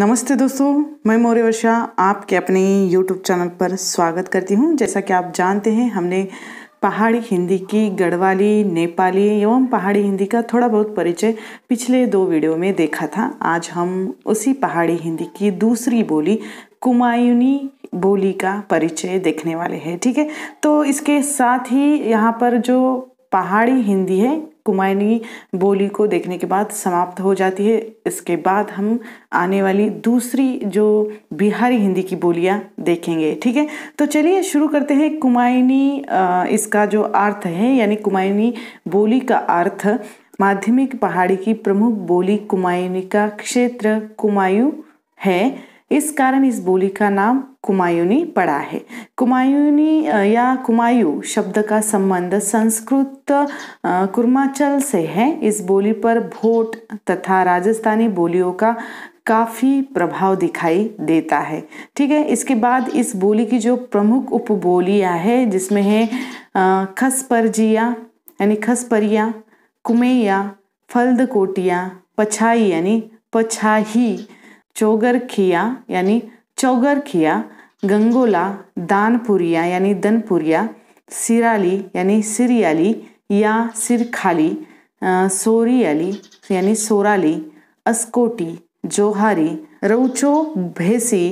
नमस्ते दोस्तों मैं मौर्य वर्षा आपके अपने YouTube चैनल पर स्वागत करती हूं जैसा कि आप जानते हैं हमने पहाड़ी हिंदी की गढ़वाली नेपाली एवं पहाड़ी हिंदी का थोड़ा बहुत परिचय पिछले दो वीडियो में देखा था आज हम उसी पहाड़ी हिंदी की दूसरी बोली कुमायूनी बोली का परिचय देखने वाले हैं ठीक है तो इसके साथ ही यहाँ पर जो पहाड़ी हिंदी है कुमायनी बोली को देखने के बाद समाप्त हो जाती है इसके बाद हम आने वाली दूसरी जो बिहारी हिंदी की बोलियां देखेंगे ठीक है तो चलिए शुरू करते हैं कुमायनी इसका जो अर्थ है यानी कुमायनी बोली का अर्थ माध्यमिक पहाड़ी की प्रमुख बोली कुमायनी का क्षेत्र कुमायूं है इस कारण इस बोली का नाम कुमायूनी पड़ा है कुमायूनी या कुमायूं शब्द का संबंध संस्कृत कुर्माचल से है इस बोली पर भोट तथा राजस्थानी बोलियों का काफ़ी प्रभाव दिखाई देता है ठीक है इसके बाद इस बोली की जो प्रमुख उपबोलियां है जिसमें है खसपरजिया यानी खसपरिया कुमेया फल्द कोटिया पछाई यानी पछाही चौगरखिया यानी चौगरखिया गंगोला दानपुरिया यानी दनपुरिया सिराली यानी सिरियाली या सिरखाली सोरियाली यानी सोराली अस्कोटी जोहारी रऊचो भेसी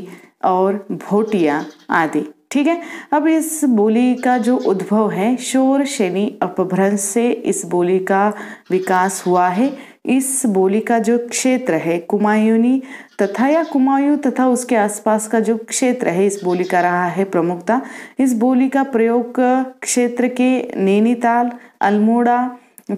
और भोटिया आदि ठीक है अब इस बोली का जो उद्भव है शोर शनि अपभ्रंश से इस बोली का विकास हुआ है इस बोली का जो क्षेत्र है कुमायूनी तथा या कुमायूं तथा उसके आसपास का जो क्षेत्र है इस बोली का रहा है प्रमुखता इस बोली का प्रयोग क्षेत्र के नैनीताल अल्मोड़ा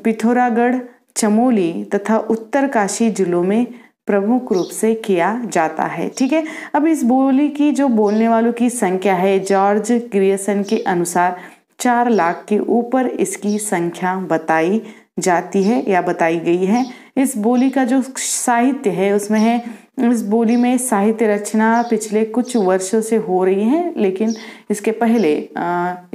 पिथौरागढ़ चमोली तथा उत्तरकाशी जिलों में प्रमुख रूप से किया जाता है ठीक है अब इस बोली की जो बोलने वालों की संख्या है जॉर्ज ग्रियसन के अनुसार चार लाख के ऊपर इसकी संख्या बताई जाती है या बताई गई है इस बोली का जो साहित्य है उसमें है इस बोली में साहित्य रचना पिछले कुछ वर्षों से हो रही है लेकिन इसके पहले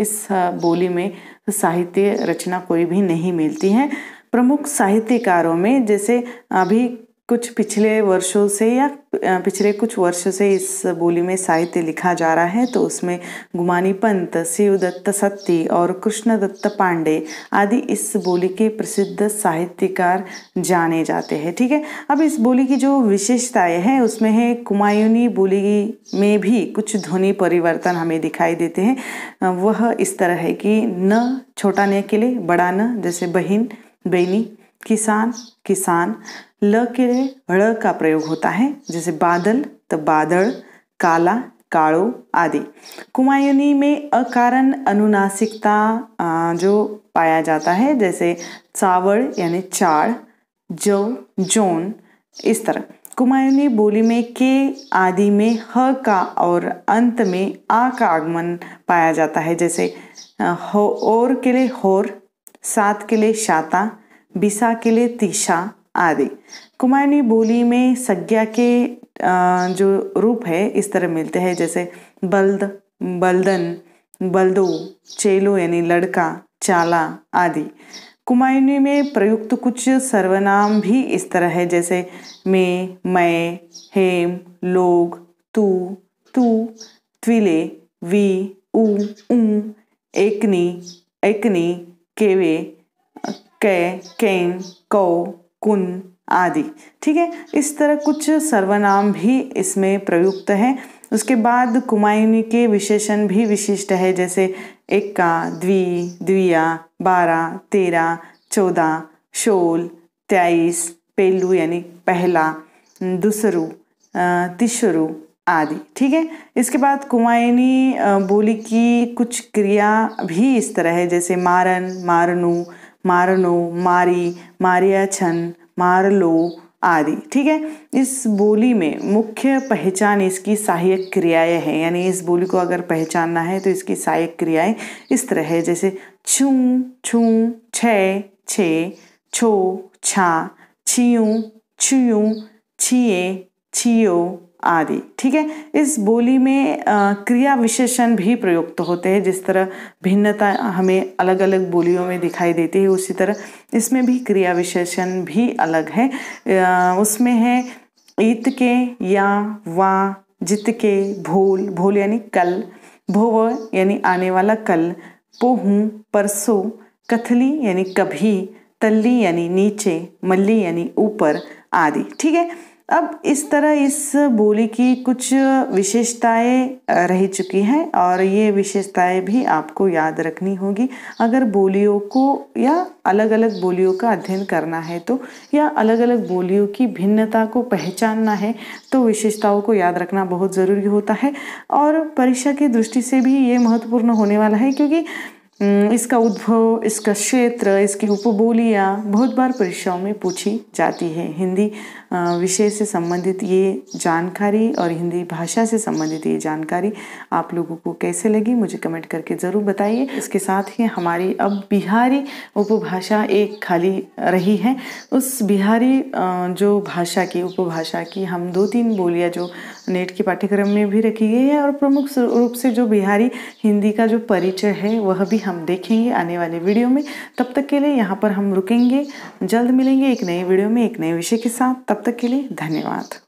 इस बोली में साहित्य रचना कोई भी नहीं मिलती है प्रमुख साहित्यकारों में जैसे अभी कुछ पिछले वर्षों से या पिछले कुछ वर्षों से इस बोली में साहित्य लिखा जा रहा है तो उसमें गुमानी पंत शिवदत्त सत्ती और कृष्णदत्त पांडे आदि इस बोली के प्रसिद्ध साहित्यकार जाने जाते हैं ठीक है अब इस बोली की जो विशेषताएं हैं उसमें है कुमायूनी बोली में भी कुछ ध्वनि परिवर्तन हमें दिखाई देते हैं वह इस तरह है कि न छोटा न के लिए बड़ा न जैसे बहन बेनी किसान किसान ल के लिए ळ का प्रयोग होता है जैसे बादल तो बादल काला काड़ो आदि कुमायूनी में अकारण अनुनासिकता जो पाया जाता है जैसे चावड़ यानी चाड़ जो जोन इस तरह कुमायुनी बोली में के आदि में ह का और अंत में आ का आगमन पाया जाता है जैसे हो और के लिए होर सात के लिए शाता बिसा लिए तीसा आदि कुमायनी बोली में संज्ञा के जो रूप है इस तरह मिलते हैं जैसे बल्द बल्दन बल्दो चेलो यानी लड़का चाला आदि कुमायनी में प्रयुक्त कुछ सर्वनाम भी इस तरह है जैसे मैं मैं हेम लोग तू तू त्विले वी ऊ ऊ एकनी एकनी केवे कै केन कौ कुन आदि ठीक है इस तरह कुछ सर्वनाम भी इसमें प्रयुक्त है उसके बाद कुमायुनी के विशेषण भी विशिष्ट है जैसे एक्का द्वि द्विया बारह तेरह चौदह शोल तेईस पेलू यानी पहला दूसरू तीसरू आदि ठीक है इसके बाद कुमायनी बोली की कुछ क्रिया भी इस तरह है जैसे मारन मारनू मारनो मारी मारिया छन मार लो आदि ठीक है इस बोली में मुख्य पहचान इसकी सहायक क्रियाएं हैं यानी इस बोली को अगर पहचानना है तो इसकी सहायक क्रियाएं इस तरह है जैसे छू छू छ छे छो छा छियू छियू छिए छियो आदि ठीक है इस बोली में आ, क्रिया विशेषण भी प्रयुक्त होते हैं जिस तरह भिन्नता हमें अलग अलग बोलियों में दिखाई देती है उसी तरह इसमें भी क्रिया विशेषण भी अलग है आ, उसमें है ईत के या वा जित के भोल भोल यानी कल भोव यानी आने वाला कल पोहू परसों कथली यानी कभी तल्ली यानी नीचे मल्ली यानी ऊपर आदि ठीक है अब इस तरह इस बोली की कुछ विशेषताएं रह चुकी हैं और ये विशेषताएं भी आपको याद रखनी होगी अगर बोलियों को या अलग अलग बोलियों का अध्ययन करना है तो या अलग अलग बोलियों की भिन्नता को पहचानना है तो विशेषताओं को याद रखना बहुत ज़रूरी होता है और परीक्षा की दृष्टि से भी ये महत्वपूर्ण होने वाला है क्योंकि हम्म, इसका उद्भव इसका क्षेत्र इसकी उपबोलियाँ बहुत बार परीक्षाओं में पूछी जाती है हिंदी विषय से संबंधित ये जानकारी और हिंदी भाषा से संबंधित ये जानकारी आप लोगों को कैसे लगी मुझे कमेंट करके ज़रूर बताइए इसके साथ ही हमारी अब बिहारी उपभाषा एक खाली रही है उस बिहारी जो भाषा की उपभाषा की हम दो तीन बोलियाँ जो नेट के पाठ्यक्रम में भी रखी गई है और प्रमुख रूप से जो बिहारी हिंदी का जो परिचय है वह भी हम देखेंगे आने वाले वीडियो में तब तक के लिए यहाँ पर हम रुकेंगे जल्द मिलेंगे एक नए वीडियो में एक नए विषय के साथ तब तक के लिए धन्यवाद